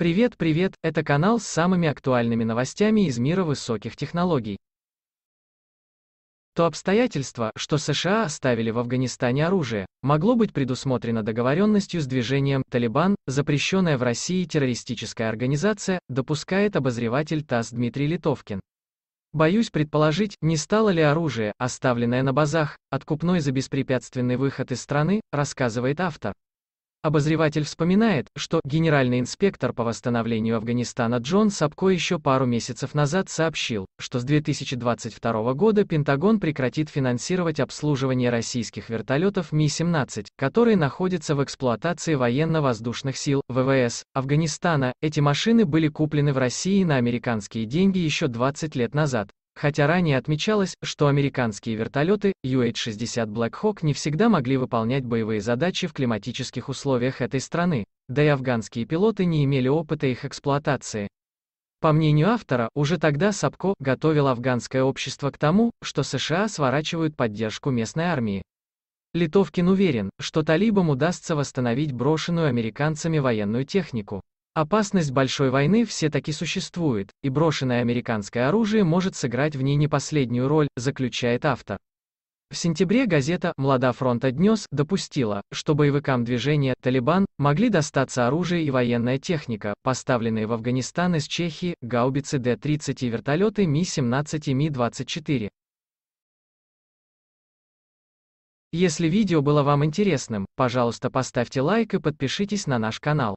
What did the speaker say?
Привет, привет, это канал с самыми актуальными новостями из мира высоких технологий. То обстоятельство, что США оставили в Афганистане оружие, могло быть предусмотрено договоренностью с движением «Талибан», запрещенная в России террористическая организация, допускает обозреватель ТАСС Дмитрий Литовкин. Боюсь предположить, не стало ли оружие, оставленное на базах, откупной за беспрепятственный выход из страны, рассказывает автор. Обозреватель вспоминает, что генеральный инспектор по восстановлению Афганистана Джон Сапко еще пару месяцев назад сообщил, что с 2022 года Пентагон прекратит финансировать обслуживание российских вертолетов Ми-17, которые находятся в эксплуатации военно-воздушных сил ВВС Афганистана. Эти машины были куплены в России на американские деньги еще 20 лет назад, Хотя ранее отмечалось, что американские вертолеты UH-60 Black Hawk не всегда могли выполнять боевые задачи в климатических условиях этой страны, да и афганские пилоты не имели опыта их эксплуатации. По мнению автора, уже тогда Сапко готовил афганское общество к тому, что США сворачивают поддержку местной армии. Литовкин уверен, что талибам удастся восстановить брошенную американцами военную технику. Опасность большой войны все-таки существует, и брошенное американское оружие может сыграть в ней не последнюю роль, заключает автор. В сентябре газета «Млада фронта днес» допустила, что боевикам движения «Талибан» могли достаться оружие и военная техника, поставленные в Афганистан из Чехии, гаубицы Д-30 и вертолеты Ми-17 и Ми-24. Если видео было вам интересным, пожалуйста поставьте лайк и подпишитесь на наш канал.